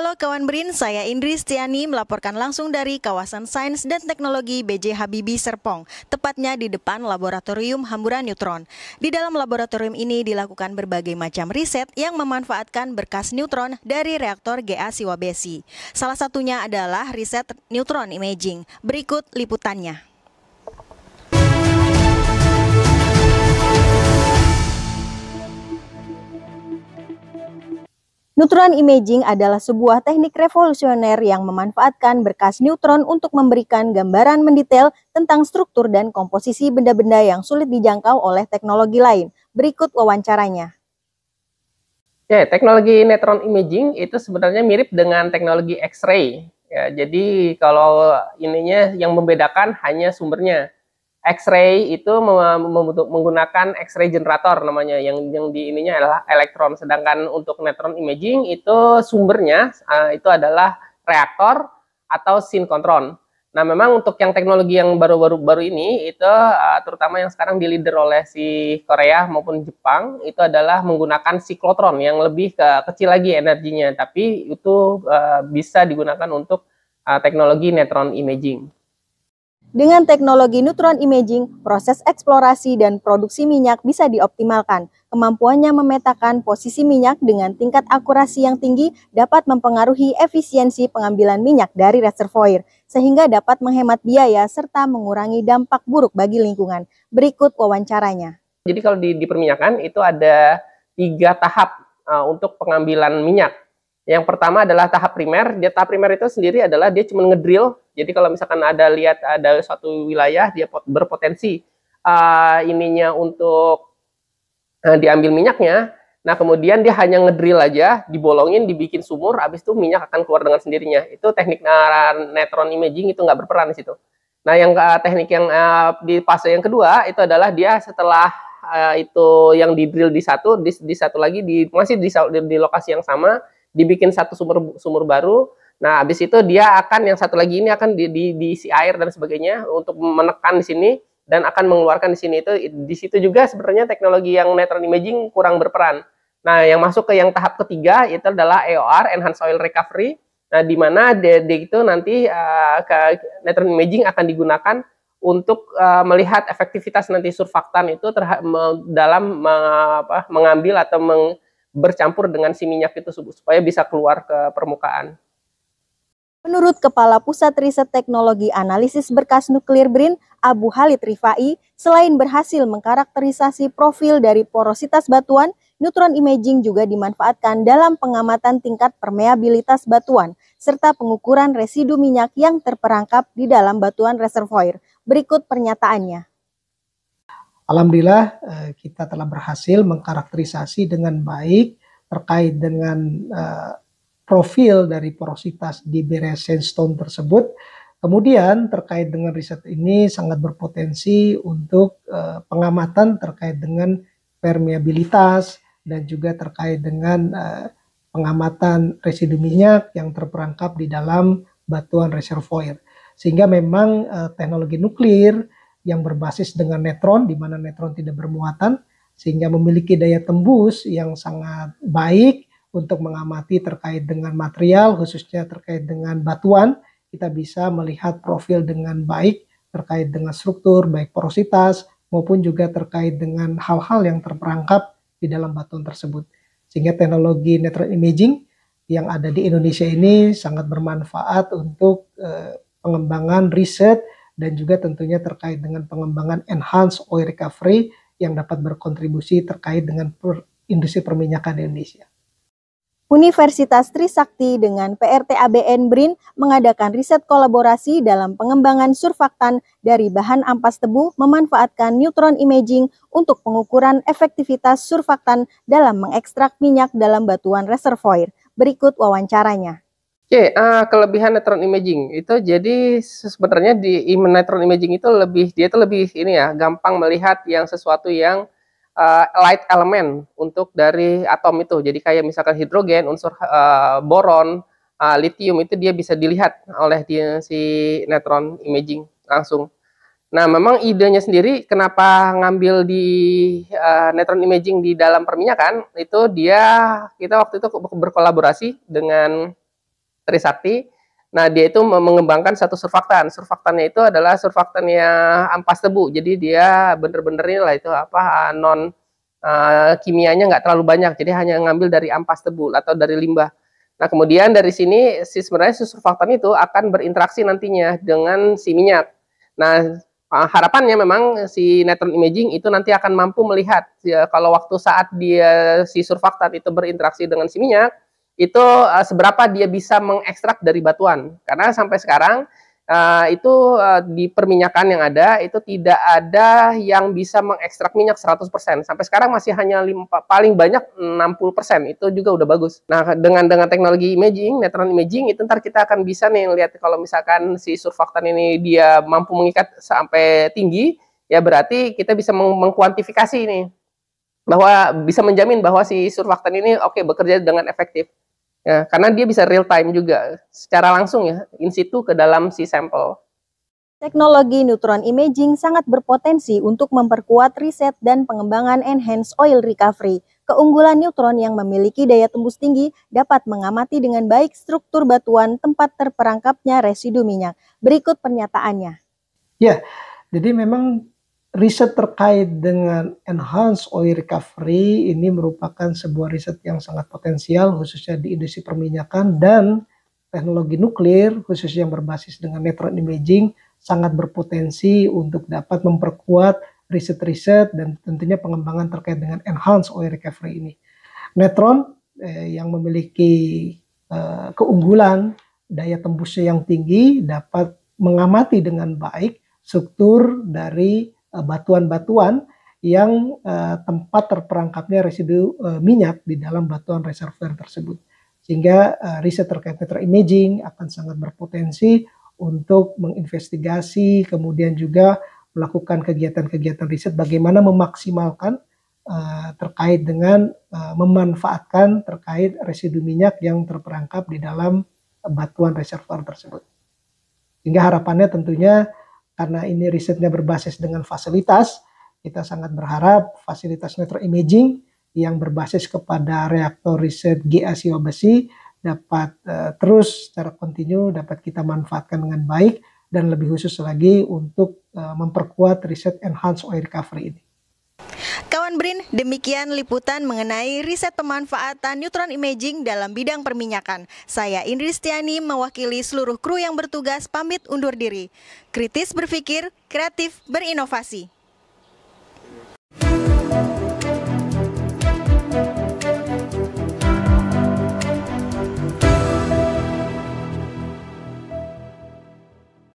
Halo kawan Brin, saya Indri Setiani melaporkan langsung dari kawasan Sains dan Teknologi BJ Habibie Serpong, tepatnya di depan Laboratorium Hamburan Neutron. Di dalam laboratorium ini dilakukan berbagai macam riset yang memanfaatkan berkas neutron dari reaktor GA Siwabesi. Salah satunya adalah riset neutron imaging. Berikut liputannya. Neutron imaging adalah sebuah teknik revolusioner yang memanfaatkan berkas neutron untuk memberikan gambaran mendetail tentang struktur dan komposisi benda-benda yang sulit dijangkau oleh teknologi lain. Berikut wawancaranya. Ya, teknologi neutron imaging itu sebenarnya mirip dengan teknologi X-ray. Ya, jadi kalau ininya yang membedakan hanya sumbernya. X-ray itu menggunakan X-ray generator namanya yang yang di ininya adalah elektron sedangkan untuk neutron imaging itu sumbernya uh, itu adalah reaktor atau sinkron. Nah, memang untuk yang teknologi yang baru-baru baru ini itu uh, terutama yang sekarang di leader oleh si Korea maupun Jepang itu adalah menggunakan siklotron yang lebih ke kecil lagi energinya tapi itu uh, bisa digunakan untuk uh, teknologi neutron imaging. Dengan teknologi neutron imaging, proses eksplorasi dan produksi minyak bisa dioptimalkan. Kemampuannya memetakan posisi minyak dengan tingkat akurasi yang tinggi dapat mempengaruhi efisiensi pengambilan minyak dari reservoir, sehingga dapat menghemat biaya serta mengurangi dampak buruk bagi lingkungan. Berikut wawancaranya. Jadi kalau di, di perminyakan itu ada tiga tahap uh, untuk pengambilan minyak yang pertama adalah tahap primer. Dia tahap primer itu sendiri adalah dia cuma ngedrill. Jadi kalau misalkan ada lihat ada suatu wilayah dia berpotensi uh, ininya untuk uh, diambil minyaknya. Nah kemudian dia hanya ngedrill aja, dibolongin, dibikin sumur, habis itu minyak akan keluar dengan sendirinya. Itu teknik netron imaging itu nggak berperan di situ. Nah yang uh, teknik yang uh, di fase yang kedua itu adalah dia setelah uh, itu yang didrill di satu, di, di satu lagi di masih di, di lokasi yang sama dibikin satu sumur sumur baru. Nah, habis itu dia akan yang satu lagi ini akan di, di, diisi air dan sebagainya untuk menekan di sini dan akan mengeluarkan di sini itu di situ juga sebenarnya teknologi yang neutron imaging kurang berperan. Nah, yang masuk ke yang tahap ketiga itu adalah EOR enhanced oil recovery. Nah, di mana de, itu nanti uh, ke neutron imaging akan digunakan untuk uh, melihat efektivitas nanti surfaktan itu dalam apa, mengambil atau meng bercampur dengan si minyak itu supaya bisa keluar ke permukaan. Menurut Kepala Pusat Riset Teknologi Analisis Berkas Nuklir BRIN, Abu Halid Rifai, selain berhasil mengkarakterisasi profil dari porositas batuan, neutron imaging juga dimanfaatkan dalam pengamatan tingkat permeabilitas batuan, serta pengukuran residu minyak yang terperangkap di dalam batuan reservoir. Berikut pernyataannya. Alhamdulillah eh, kita telah berhasil mengkarakterisasi dengan baik terkait dengan eh, profil dari porositas di Beret Sandstone tersebut. Kemudian terkait dengan riset ini sangat berpotensi untuk eh, pengamatan terkait dengan permeabilitas dan juga terkait dengan pengamatan residu minyak yang terperangkap di dalam batuan reservoir. Sehingga memang teknologi nuklir yang berbasis dengan netron di mana netron tidak bermuatan sehingga memiliki daya tembus yang sangat baik untuk mengamati terkait dengan material khususnya terkait dengan batuan kita bisa melihat profil dengan baik terkait dengan struktur baik porositas maupun juga terkait dengan hal-hal yang terperangkap di dalam batuan tersebut sehingga teknologi netron imaging yang ada di Indonesia ini sangat bermanfaat untuk eh, pengembangan riset dan juga tentunya terkait dengan pengembangan enhanced oil recovery yang dapat berkontribusi terkait dengan per industri perminyakan di Indonesia. Universitas Trisakti dengan PRT ABN BRIN mengadakan riset kolaborasi dalam pengembangan surfaktan dari bahan ampas tebu memanfaatkan neutron imaging untuk pengukuran efektivitas surfaktan dalam mengekstrak minyak dalam batuan reservoir. Berikut wawancaranya. Oke, okay, uh, eh, kelebihan netron imaging itu jadi sebenarnya di neutron imaging itu lebih dia itu lebih ini ya gampang melihat yang sesuatu yang uh, light element untuk dari atom itu. Jadi kayak misalkan hidrogen, unsur uh, boron, uh, lithium itu dia bisa dilihat oleh dia, si netron imaging langsung. Nah, memang idenya sendiri kenapa ngambil di uh, neutron imaging di dalam perminyakan itu dia kita waktu itu berkolaborasi dengan Trisakti. Nah, dia itu mengembangkan satu surfaktan. Surfaktannya itu adalah surfaktannya ampas tebu. Jadi dia bener ini lah itu apa ah, non uh, kimianya nggak terlalu banyak. Jadi hanya ngambil dari ampas tebu atau dari limbah. Nah, kemudian dari sini si sebenarnya si surfaktan itu akan berinteraksi nantinya dengan si minyak. Nah, ah, harapannya memang si neutron imaging itu nanti akan mampu melihat ya, kalau waktu saat dia si surfaktan itu berinteraksi dengan si minyak itu uh, seberapa dia bisa mengekstrak dari batuan. Karena sampai sekarang uh, itu uh, di perminyakan yang ada itu tidak ada yang bisa mengekstrak minyak 100%. Sampai sekarang masih hanya lima, paling banyak 60%. Itu juga udah bagus. Nah, dengan dengan teknologi imaging, netron imaging itu ntar kita akan bisa nih lihat kalau misalkan si surfaktan ini dia mampu mengikat sampai tinggi, ya berarti kita bisa meng mengkuantifikasi ini bahwa bisa menjamin bahwa si surfaktan ini oke okay, bekerja dengan efektif. Ya, karena dia bisa real time juga, secara langsung ya, in situ ke dalam si sampel. Teknologi neutron imaging sangat berpotensi untuk memperkuat riset dan pengembangan enhanced oil recovery. Keunggulan neutron yang memiliki daya tembus tinggi dapat mengamati dengan baik struktur batuan tempat terperangkapnya residu minyak. Berikut pernyataannya. Ya, jadi memang riset terkait dengan enhanced oil recovery ini merupakan sebuah riset yang sangat potensial khususnya di industri perminyakan dan teknologi nuklir khususnya yang berbasis dengan neutron imaging sangat berpotensi untuk dapat memperkuat riset-riset dan tentunya pengembangan terkait dengan enhanced oil recovery ini. Neutron eh, yang memiliki eh, keunggulan daya tembusnya yang tinggi dapat mengamati dengan baik struktur dari Eh, batuan-batuan yang uh, tempat terperangkapnya residu uh, minyak di dalam batuan reservoir tersebut. Sehingga uh, riset terkait imaging akan sangat berpotensi untuk menginvestigasi, kemudian juga melakukan kegiatan-kegiatan riset bagaimana memaksimalkan uh, terkait dengan uh, memanfaatkan terkait residu minyak yang terperangkap di dalam batuan reservoir tersebut. Sehingga harapannya tentunya karena ini risetnya berbasis dengan fasilitas, kita sangat berharap fasilitas imaging yang berbasis kepada reaktor riset GAC besi dapat uh, terus secara kontinu dapat kita manfaatkan dengan baik dan lebih khusus lagi untuk uh, memperkuat riset enhanced oil recovery ini. Kawan Brin, demikian liputan mengenai riset pemanfaatan neutron imaging dalam bidang perminyakan. Saya Indri Stiani mewakili seluruh kru yang bertugas pamit undur diri. Kritis berpikir, kreatif berinovasi.